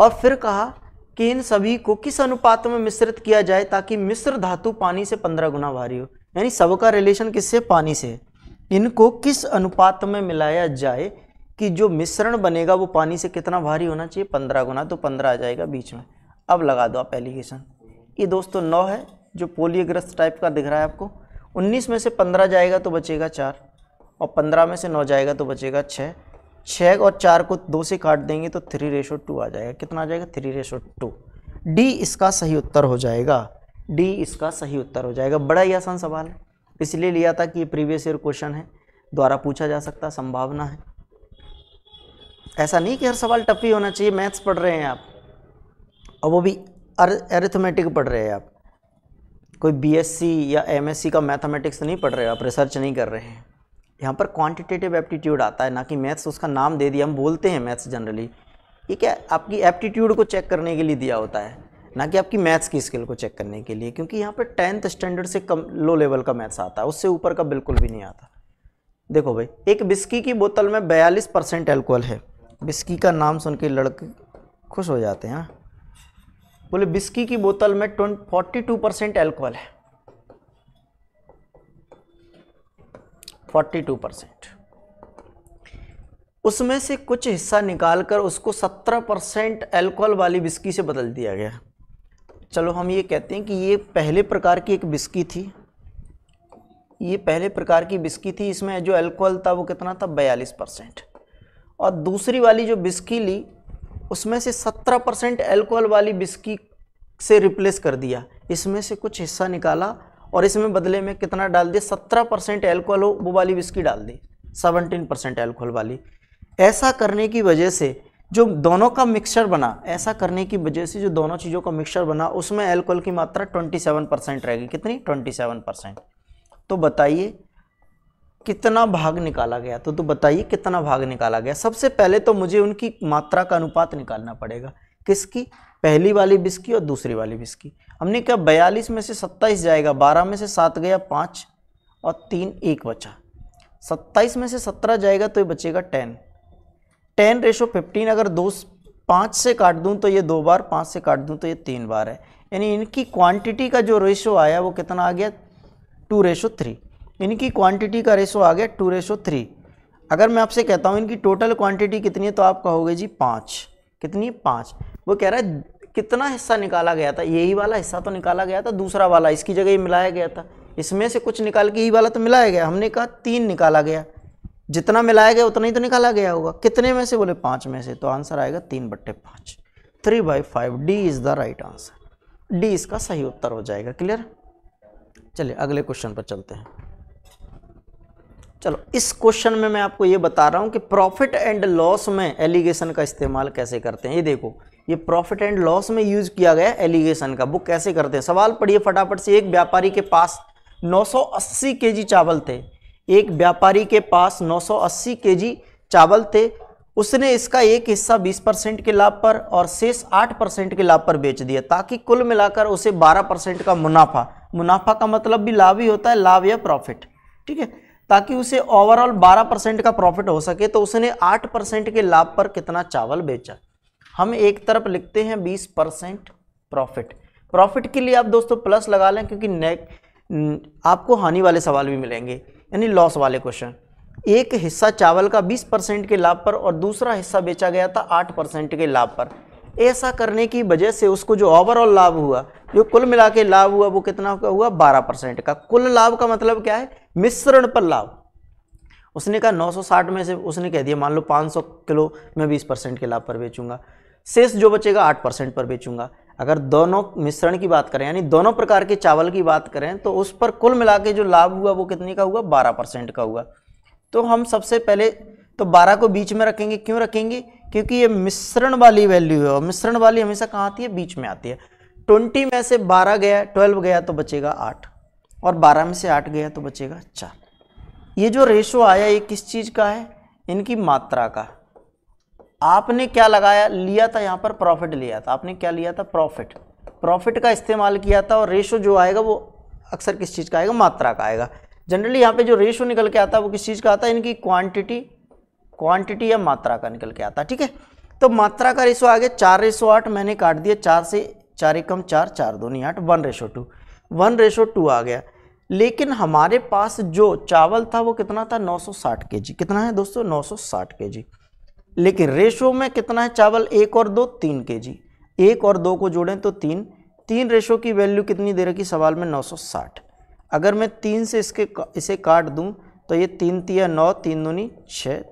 और फिर कहा कि इन सभी को किस अनुपात में मिश्रित किया जाए ताकि मिश्र धातु पानी से पंद्रह गुना भारी हो यानी सबका रिलेशन किससे पानी से इनको किस अनुपात में मिलाया जाए कि जो मिश्रण बनेगा वो पानी से कितना भारी होना चाहिए पंद्रह गुना तो पंद्रह आ जाएगा बीच में अब लगा दो आप एलिगेशन ये दोस्तों नौ है जो पोलियग्रस्त टाइप का दिख रहा है आपको उन्नीस में से पंद्रह जाएगा तो बचेगा चार और पंद्रह में से नौ जाएगा तो बचेगा छः छः और चार को दो से काट देंगे तो थ्री रेशो टू आ जाएगा कितना आ जाएगा थ्री रेशो टू डी इसका सही उत्तर हो जाएगा डी इसका सही उत्तर हो जाएगा बड़ा ही आसान सवाल है इसलिए लिया था कि ये प्रीवियस ईयर क्वेश्चन है द्वारा पूछा जा सकता संभावना है ऐसा नहीं कि हर सवाल टफ ही होना चाहिए मैथ्स पढ़ रहे हैं आप और वो भी एरेथमेटिक पढ़ रहे हैं आप कोई बी या एम का मैथमेटिक्स नहीं पढ़ रहे हो आप रिसर्च नहीं कर रहे हैं यहाँ पर क्वांटिटेटिव एप्टीट्यूड आता है ना कि मैथ्स उसका नाम दे दिया हम बोलते हैं मैथ्स जनरली ये क्या आपकी एप्टीट्यूड को चेक करने के लिए दिया होता है ना कि आपकी मैथ्स की स्किल को चेक करने के लिए क्योंकि यहाँ पर टेंथ स्टैंडर्ड से कम लो लेवल का मैथ्स आता है उससे ऊपर का बिल्कुल भी नहीं आता देखो भाई एक बिस्की की बोतल में बयालीस परसेंट है बिस्की का नाम सुन के लड़के खुश हो जाते हैं हाँ। बोले बिस्की की बोतल में ट्वेंट फोर्टी टू परसेंट एल्कोहल है 42 परसेंट उसमें से कुछ हिस्सा निकालकर उसको 17 परसेंट एल्कोहल वाली बिस्की से बदल दिया गया चलो हम ये कहते हैं कि ये पहले प्रकार की एक बिस्की थी ये पहले प्रकार की बिस्की थी इसमें जो एल्कोहल था वो कितना था बयालीस परसेंट और दूसरी वाली जो बिस्की ली उसमें से सत्रह परसेंट एल्कोहल वाली बिस्की से रिप्लेस कर दिया इसमें से कुछ हिस्सा निकाला और इसमें बदले में कितना डाल दे सत्रह परसेंट एल्कोहल हो वो वाली विस्की डाल दी सेवनटीन परसेंट एल्कोहल वाली ऐसा करने की वजह से जो दोनों का मिक्सचर बना ऐसा करने की वजह से जो दोनों चीज़ों का मिक्सचर बना उसमें एल्कोहल की मात्रा 27 परसेंट रहेगी कितनी 27 परसेंट तो बताइए कितना भाग निकाला गया तो तो बताइए कितना भाग निकाला गया सबसे पहले तो मुझे उनकी मात्रा का अनुपात निकालना पड़ेगा किसकी पहली वाली बिस्की और दूसरी वाली बिस्की हमने कहा बयालीस में से सत्ताईस जाएगा बारह में से सात गया पाँच और तीन एक बचा सत्ताईस में से सत्रह जाएगा तो ये बचेगा टेन टेन रेशो फिफ्टीन अगर दो पाँच से काट दूँ तो ये दो बार पाँच से काट दूँ तो ये तीन बार है यानी इनकी क्वांटिटी का जो रेशो आया वो कितना आ गया टू रेशो थ्री इनकी क्वांटिटी का रेशो आ गया टू रेशो थ्री अगर मैं आपसे कहता हूँ इनकी टोटल क्वांटिटी कितनी है तो आप कहोगे जी पाँच कितनी पाँच वो कह रहा है कितना हिस्सा निकाला गया था यही वाला हिस्सा तो निकाला गया था दूसरा वाला इसकी जगह ही मिलाया गया था इसमें से कुछ निकाल के यही वाला तो मिलाया गया हमने कहा तीन निकाला गया जितना मिलाया गया उतना ही तो निकाला गया होगा कितने में से बोले पाँच में से तो आंसर आएगा तीन बट्टे पाँच three by five D is the right answer D इसका सही उत्तर हो जाएगा क्लियर चलिए अगले क्वेश्चन पर चलते हैं चलो इस क्वेश्चन में मैं आपको ये बता रहा हूँ कि प्रॉफिट एंड लॉस में एलिगेशन का इस्तेमाल कैसे करते हैं ये देखो ये प्रॉफिट एंड लॉस में यूज किया गया एलिगेशन का बुक कैसे करते हैं सवाल पढ़िए फटाफट से एक व्यापारी के पास 980 केजी चावल थे एक व्यापारी के पास 980 केजी चावल थे उसने इसका एक हिस्सा 20 परसेंट के लाभ पर और शेष 8 परसेंट के लाभ पर बेच दिया ताकि कुल मिलाकर उसे 12 परसेंट का मुनाफा मुनाफा का मतलब भी लाभ ही होता है लाभ या प्रॉफिट ठीक है ताकि उसे ओवरऑल 12 परसेंट का प्रॉफिट हो सके तो उसने 8 परसेंट के लाभ पर कितना चावल बेचा हम एक तरफ लिखते हैं बीस परसेंट प्रॉफिट प्रॉफिट के लिए आप दोस्तों प्लस लगा लें क्योंकि नेक आपको हानि वाले सवाल भी मिलेंगे यानी लॉस वाले क्वेश्चन एक हिस्सा चावल का 20 परसेंट के लाभ पर और दूसरा हिस्सा बेचा गया था 8 परसेंट के लाभ पर ऐसा करने की वजह से उसको जो ओवरऑल लाभ हुआ जो कुल मिला के लाभ हुआ वो कितना का हुआ बारह परसेंट का कुल लाभ का मतलब क्या है मिश्रण पर लाभ उसने कहा 960 में से उसने कह दिया मान लो 500 किलो मैं 20 परसेंट के लाभ पर बेचूंगा शेष जो बचेगा आठ परसेंट पर बेचूंगा अगर दोनों मिश्रण की बात करें यानी दोनों प्रकार के चावल की बात करें तो उस पर कुल मिला के जो लाभ हुआ वो कितने का हुआ बारह परसेंट का हुआ तो हम सबसे पहले तो बारह को बीच में रखेंगे क्यों रखेंगे क्योंकि ये मिश्रण वाली वैल्यू है और मिश्रण वाली हमेशा कहाँ आती है बीच में आती है ट्वेंटी में से बारह गया ट्वेल्व गया तो बचेगा आठ और बारह में से आठ गया तो बचेगा चार ये जो रेशो आया ये किस चीज़ का है इनकी मात्रा का आपने क्या लगाया लिया था यहाँ पर प्रॉफिट लिया था आपने क्या लिया था प्रॉफिट प्रॉफिट का इस्तेमाल किया था और रेशो जो आएगा वो अक्सर किस चीज़ का आएगा मात्रा का आएगा जनरली यहाँ पे जो रेशो निकल के आता है वो किस चीज़ का आता है इनकी क्वांटिटी क्वांटिटी या मात्रा का निकल के आता है ठीक है तो मात्रा का रेशो आ गया चार रेशो आठ मैंने काट दिया चार से चार एकम चार चार दो नहीं आठ one ratio two one ratio two आ गया लेकिन हमारे पास जो चावल था वो कितना था के जी कितना है दोस्तों के जी लेकिन रेशो में कितना है चावल एक और दो तीन के जी एक और दो को जोड़ें तो तीन तीन रेशो की वैल्यू कितनी दे रखी सवाल में 960 अगर मैं तीन से इसके इसे काट दूं तो ये तीन तिया नौ तीन दूनी छः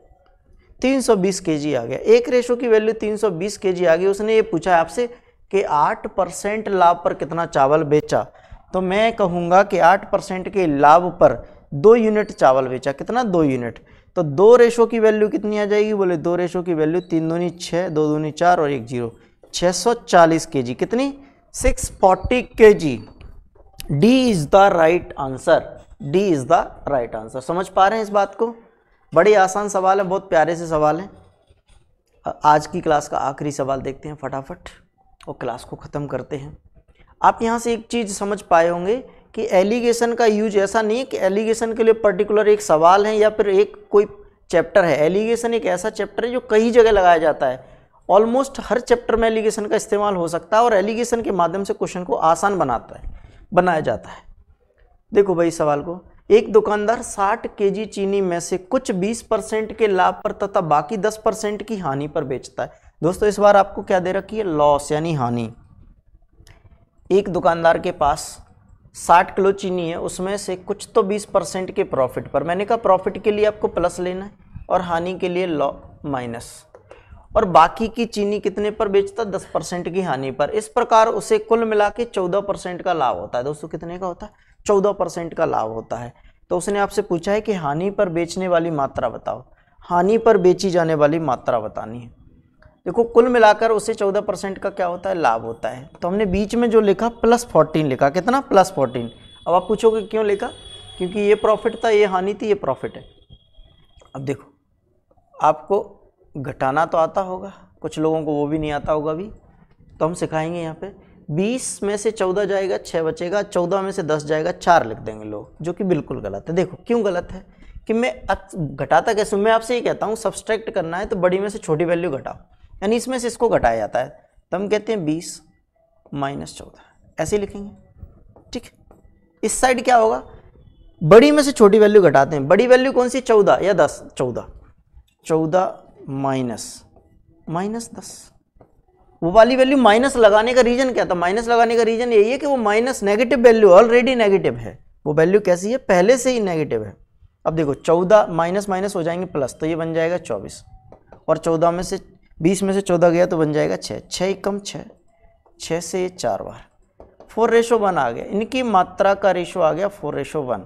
तीन सौ बीस के जी आ गया एक रेशो की वैल्यू तीन सौ बीस के जी आ गई उसने ये पूछा आपसे कि आठ परसेंट लाभ पर कितना चावल बेचा तो मैं कहूँगा कि आठ परसेंट के लाभ पर दो यूनिट चावल बेचा कितना दो यूनिट तो दो रेशो की वैल्यू कितनी आ जाएगी बोले दो रेशो की वैल्यू तीन दूनी छः दो दूनी चार और एक जीरो छः सौ चालीस के जी कितनी six forty K G D is the right answer D is the right answer समझ पा रहे हैं इस बात को बड़ी आसान सवाल है बहुत प्यारे से सवाल है आज की क्लास का आखिरी सवाल देखते हैं फटाफट और क्लास को ख़त्म करते हैं आप यहाँ से एक चीज़ समझ पाए होंगे कि एलिगेशन का यूज ऐसा नहीं है कि एलिगेशन के लिए पर्टिकुलर एक सवाल है या फिर एक कोई चैप्टर है एलिगेशन एक ऐसा चैप्टर है जो कई जगह लगाया जाता है ऑलमोस्ट हर चैप्टर में एलिगेशन का इस्तेमाल हो सकता है और एलिगेशन के माध्यम से क्वेश्चन को आसान बनाता है बनाया जाता है देखो भाई सवाल को एक दुकानदार 60 जी चीनी में से कुछ 20 परसेंट के लाभ पर तथा बाकी 10 परसेंट की हानि पर बेचता है दोस्तों इस बार आपको क्या दे रखी है लॉस यानी हानि एक दुकानदार के पास साठ किलो चीनी है उसमें से कुछ तो बीस परसेंट के प्रॉफिट पर मैंने कहा प्रॉफिट के लिए आपको प्लस लेना है और हानि के लिए लॉ माइनस और बाकी की चीनी कितने पर बेचता दस परसेंट की हानि पर इस प्रकार उसे कुल मिला के चौदह परसेंट का लाभ होता है दोस्तों कितने का होता है चौदह परसेंट का लाभ होता है तो उसने आपसे पूछा है कि हानि पर बेचने वाली मात्रा बताओ हानि पर बेची जाने वाली मात्रा बतानी है देखो कुल मिलाकर उसे चौदह परसेंट का क्या होता है लाभ होता है तो हमने बीच में जो लिखा प्लस फोर्टीन लिखा कितना प्लस फोर्टीन अब आप पूछोगे क्यों लिखा क्योंकि ये प्रॉफिट था ये हानि थी ये प्रॉफिट है अब देखो आपको घटाना तो आता होगा कुछ लोगों को वो भी नहीं आता होगा अभी तो हम सिखाएंगे यहाँ पर बीस में से चौदह जाएगा छः बचेगा चौदह में से दस जाएगा चार लिख देंगे लोग जो कि बिल्कुल गलत है देखो क्यों गलत है कि मैं घटाता कैसे मैं आपसे ये कहता हूँ सब्सट्रैक्ट करना है तो बड़ी में से छोटी वैल्यू घटाओ यानी इसमें से इसको घटाया जाता है तो हम कहते हैं बीस माइनस चौदह ऐसे लिखेंगे ठीक इस साइड क्या होगा बड़ी में से छोटी वैल्यू घटाते हैं बड़ी वैल्यू कौन सी चौदह या दस चौदह चौदह माइनस माइनस दस वो वाली वैल्यू माइनस लगाने का रीजन क्या था माइनस लगाने का रीजन यही है कि वो minus negative value already negative है वो वैल्यू कैसी है पहले से ही नेगेटिव है अब देखो चौदह माइनस माइनस हो जाएंगे प्लस तो ये बन जाएगा चौबीस और चौदह में से बीस में से चौदह गया तो बन जाएगा छः छः एकम छः छः से ये चार बार फोर रेशो वन आ गया इनकी मात्रा का रेशो आ गया फोर रेशो वन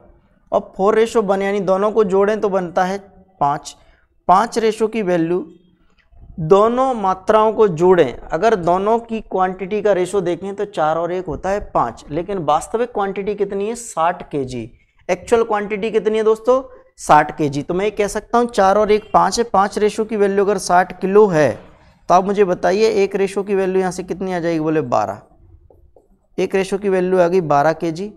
अब फोर रेशो वन यानी दोनों को जोड़ें तो बनता है पाँच पाँच रेशो की वैल्यू दोनों मात्राओं को जोड़ें अगर दोनों की क्वांटिटी का रेशो देखें तो चार और एक होता है पाँच लेकिन वास्तविक क्वांटिटी कितनी है साठ के जी एक्चुअल क्वांटिटी कितनी है दोस्तों साठ के जी तो मैं ये कह सकता हूँ चार और एक पाँच है पाँच रेशो की वैल्यू अगर साठ किलो है तो आप मुझे बताइए एक रेशो की वैल्यू यहाँ से कितनी आ जाएगी बोले बारह एक रेशो की वैल्यू आ गई बारह के जी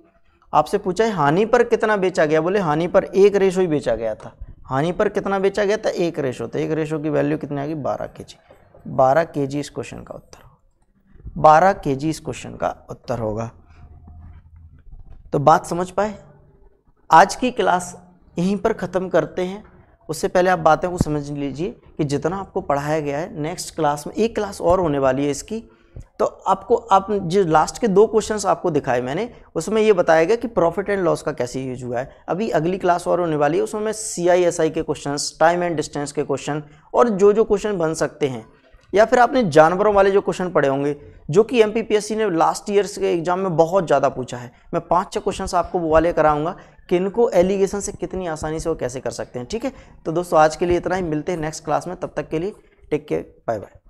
आपसे पूछा है हानि पर कितना बेचा गया बोले हानि पर एक रेशो ही बेचा गया था हानि पर कितना बेचा गया था एक रेशो तो एक रेशो की वैल्यू कितनी आ गई बारह के जी बारह के जी इस क्वेश्चन का उत्तर बारह के जी इस क्वेश्चन का उत्तर होगा तो बात समझ पाए आज की क्लास यहीं पर ख़त्म करते हैं उससे पहले आप बातें को समझ लीजिए कि जितना आपको पढ़ाया गया है नेक्स्ट क्लास में एक क्लास और होने वाली है इसकी तो आपको आप जो लास्ट के दो क्वेश्चंस आपको दिखाए मैंने उसमें ये बताया गया कि प्रॉफिट एंड लॉस का कैसे यूज हुआ है अभी अगली क्लास और होने वाली है उसमें मैं सी आई एस आई के क्वेश्चन टाइम एंड डिस्टेंस के क्वेश्चन और जो जो क्वेश्चन बन सकते हैं या फिर आपने जानवरों वाले जो क्वेश्चन पढ़े होंगे जो कि एम ने लास्ट ईयर्स के एग्जाम में बहुत ज़्यादा पूछा है मैं पाँच छः क्वेश्चन आपको वो वाले कराऊंगा किनको एलिगेशन से कितनी आसानी से वो कैसे कर सकते हैं ठीक है तो दोस्तों आज के लिए इतना ही मिलते हैं नेक्स्ट क्लास में तब तक के लिए टेक केयर बाय बाय